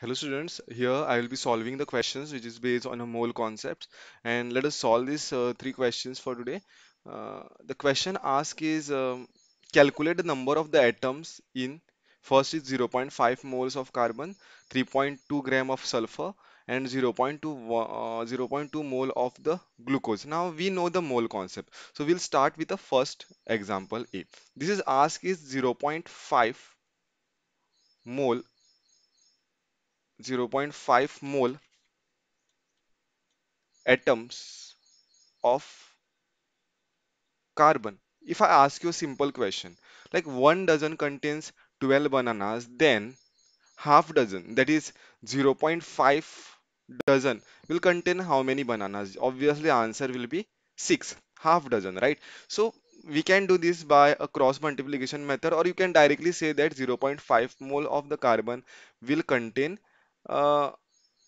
Hello students, here I will be solving the questions which is based on a mole concept and let us solve these uh, three questions for today. Uh, the question asked is um, calculate the number of the atoms in first is 0.5 moles of carbon, 3.2 gram of sulfur and 0.2 uh, 0.2 mole of the glucose. Now we know the mole concept. So we'll start with the first example A. This is asked is 0.5 mole 0.5 mole atoms of carbon if i ask you a simple question like one dozen contains 12 bananas then half dozen that is 0.5 dozen will contain how many bananas obviously answer will be 6 half dozen right so we can do this by a cross multiplication method or you can directly say that 0.5 mole of the carbon will contain uh,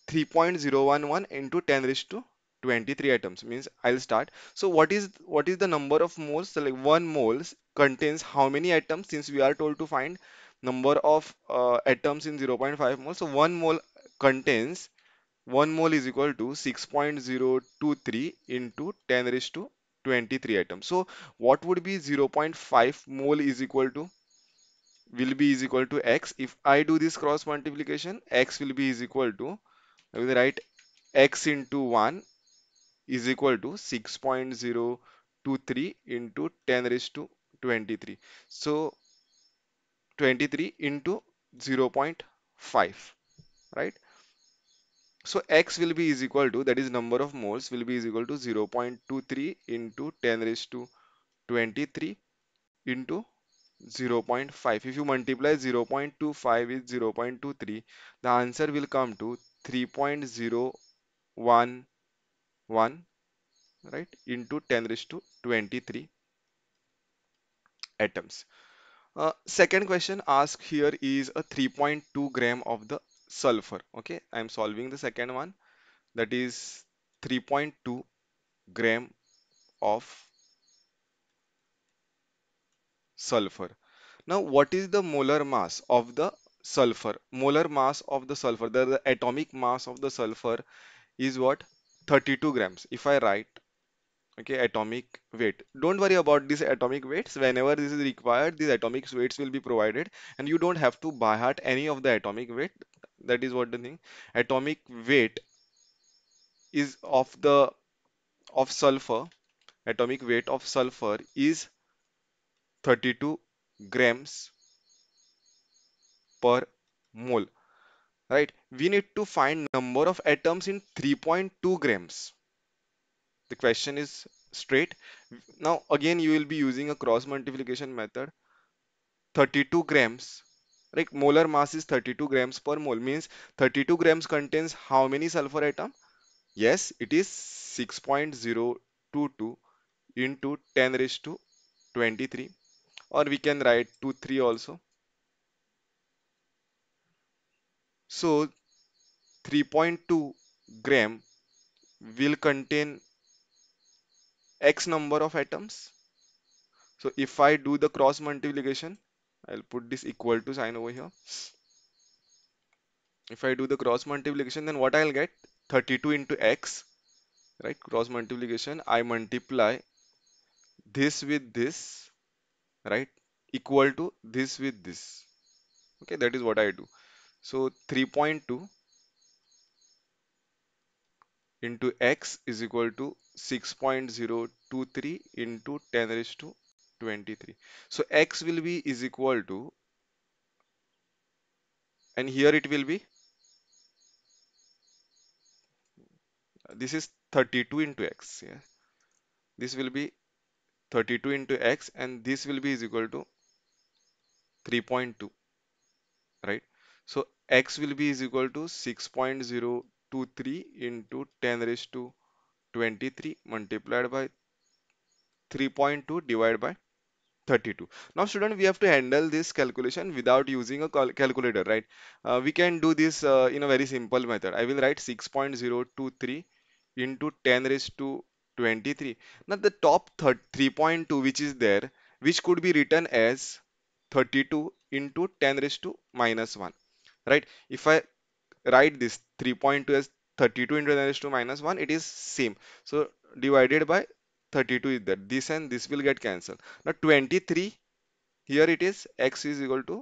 3.011 into 10 raised to 23 atoms means I'll start so what is what is the number of moles so like one moles contains how many atoms since we are told to find number of uh, atoms in 0.5 mole so one mole contains 1 mole is equal to 6.023 into 10 raised to 23 atoms so what would be 0.5 mole is equal to will be is equal to x if i do this cross multiplication x will be is equal to i will write x into 1 is equal to 6.023 into 10 raised to 23 so 23 into 0.5 right so x will be is equal to that is number of moles will be is equal to 0.23 into 10 raised to 23 into 0.5. If you multiply 0.25 with 0.23, the answer will come to 3.011 right into 10 raised to 23 atoms. Uh, second question asked here is a 3.2 gram of the sulfur okay i'm solving the second one that is 3.2 gram of sulfur now what is the molar mass of the sulfur molar mass of the sulfur the, the atomic mass of the sulfur is what 32 grams if i write okay atomic weight don't worry about these atomic weights whenever this is required these atomic weights will be provided and you don't have to buy out any of the atomic weight that is what the thing atomic weight is of the of sulfur atomic weight of sulfur is 32 grams per mole right we need to find number of atoms in 3.2 grams the question is straight now again you will be using a cross multiplication method 32 grams right molar mass is 32 grams per mole means 32 grams contains how many sulfur atom yes it is 6.022 into 10 raised to 23 or we can write 2 3 also so 3.2 gram will contain x number of atoms so if i do the cross multiplication I'll put this equal to sign over here if I do the cross multiplication then what I'll get 32 into X right cross multiplication I multiply this with this right equal to this with this okay that is what I do so 3.2 into X is equal to 6.023 into 10 raised to 23 so x will be is equal to and here it will be this is 32 into x yeah this will be 32 into x and this will be is equal to 3.2 right so x will be is equal to 6.023 into 10 raised to 23 multiplied by 3.2 divided by 32 now student we have to handle this calculation without using a cal- calculator right uh, we can do this uh, in a very simple method i will write 6.023 into 10 raised to 23 now the top 3.2 which is there which could be written as 32 into 10 raised to minus 1 right if i write this 3.2 as 32 into 10 raised to minus 1 it is same so divided by 32 is that this and this will get cancelled now 23 here it is x is equal to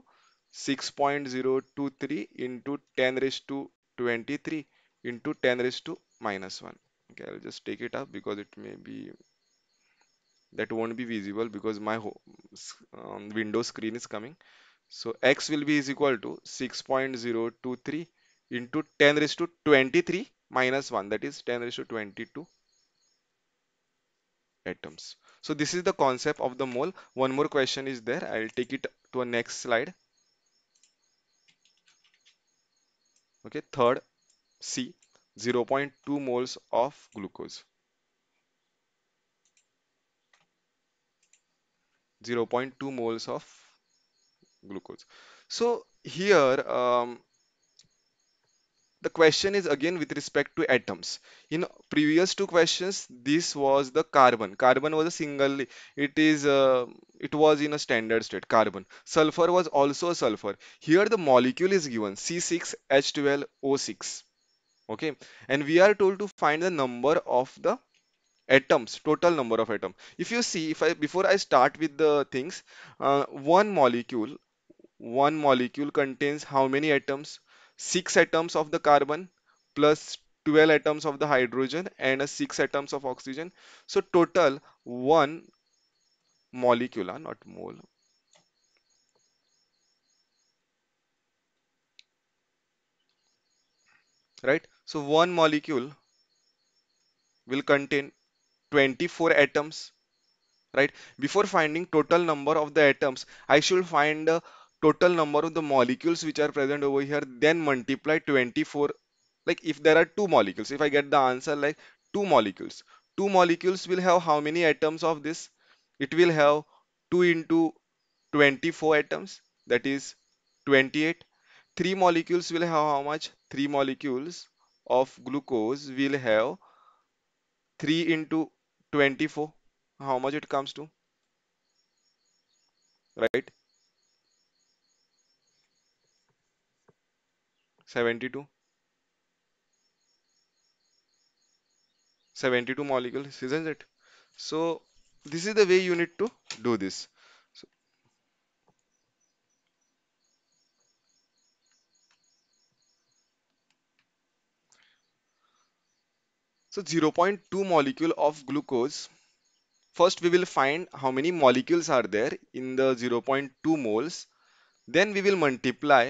6.023 into 10 raised to 23 into 10 raised to minus 1 okay i'll just take it up because it may be that won't be visible because my um, window screen is coming so x will be is equal to 6.023 into 10 raised to 23 minus 1 that is 10 raised to 22 atoms so this is the concept of the mole one more question is there i'll take it to a next slide okay third c 0.2 moles of glucose 0.2 moles of glucose so here um, the question is again with respect to atoms in previous two questions this was the carbon carbon was a single it is uh, it was in a standard state carbon sulfur was also a sulfur here the molecule is given c6h12o6 okay and we are told to find the number of the atoms total number of atom if you see if i before i start with the things uh, one molecule one molecule contains how many atoms 6 atoms of the carbon plus 12 atoms of the hydrogen and 6 atoms of oxygen so total 1 molecule ah, not mole right so one molecule will contain 24 atoms right before finding total number of the atoms i should find total number of the molecules which are present over here then multiply 24 like if there are two molecules if i get the answer like two molecules two molecules will have how many atoms of this it will have 2 into 24 atoms that is 28 three molecules will have how much three molecules of glucose will have 3 into 24 how much it comes to right 72 72 molecules isn't it so this is the way you need to do this so, so 0.2 molecule of glucose first we will find how many molecules are there in the 0.2 moles then we will multiply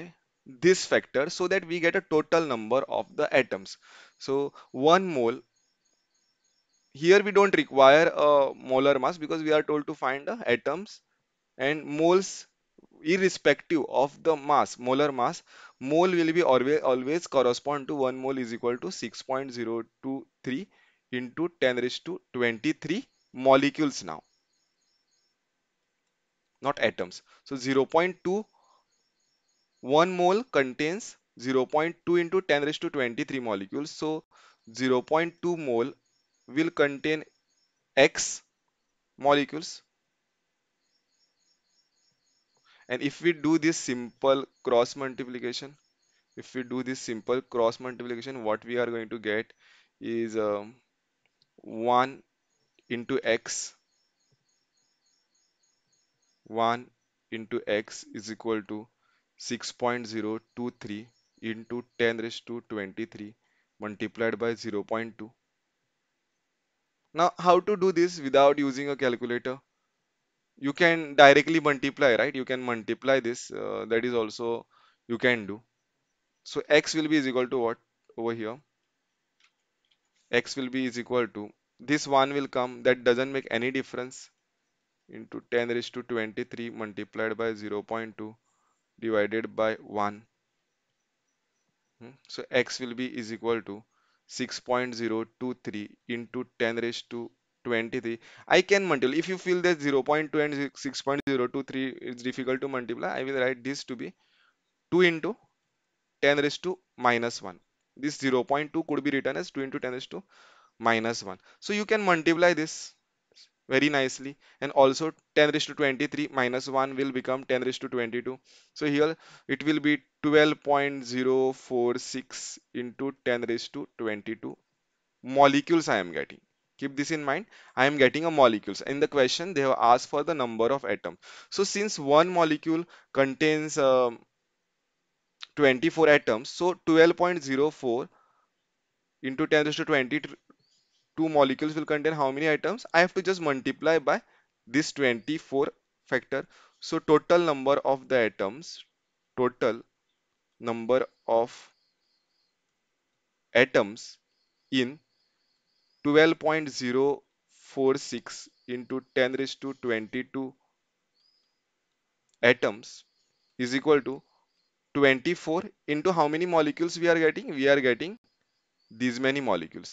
this factor so that we get a total number of the atoms so one mole here we don't require a molar mass because we are told to find the atoms and moles irrespective of the mass molar mass mole will be always always correspond to 1 mole is equal to 6.023 into 10 raised to 23 molecules now not atoms so 0.2 1 mole contains 0.2 into 10 raised to 23 molecules. So 0.2 mole will contain x molecules. And if we do this simple cross multiplication, if we do this simple cross multiplication, what we are going to get is um, 1 into x 1 into x is equal to 6.023 into 10 raised to 23 multiplied by 0.2. Now how to do this without using a calculator? You can directly multiply, right? You can multiply this. Uh, that is also you can do. So x will be is equal to what over here? x will be is equal to this one will come that doesn't make any difference into 10 raised to 23 multiplied by 0.2 divided by 1 hmm? so x will be is equal to 6.023 into 10 raised to 23 i can multiply if you feel that 0 0.2 and 6.023 is difficult to multiply i will write this to be 2 into 10 raised to minus 1 this 0 0.2 could be written as 2 into 10 raised to minus 1 so you can multiply this very nicely and also 10 raised to 23 minus 1 will become 10 raised to 22 so here it will be 12.046 into 10 raised to 22 molecules i am getting keep this in mind i am getting a molecules in the question they have asked for the number of atoms so since one molecule contains um, 24 atoms so 12.04 into 10 raised to 20 two molecules will contain how many atoms i have to just multiply by this 24 factor so total number of the atoms total number of atoms in 12.046 into 10 raised to 22 atoms is equal to 24 into how many molecules we are getting we are getting these many molecules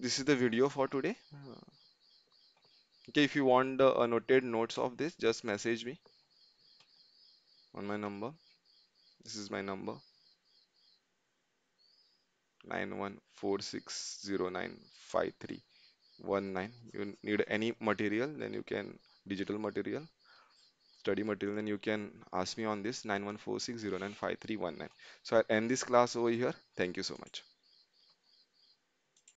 this is the video for today okay if you want the annotated notes of this just message me on my number this is my number 9146095319 you need any material then you can digital material study material then you can ask me on this 9146095319 so i end this class over here thank you so much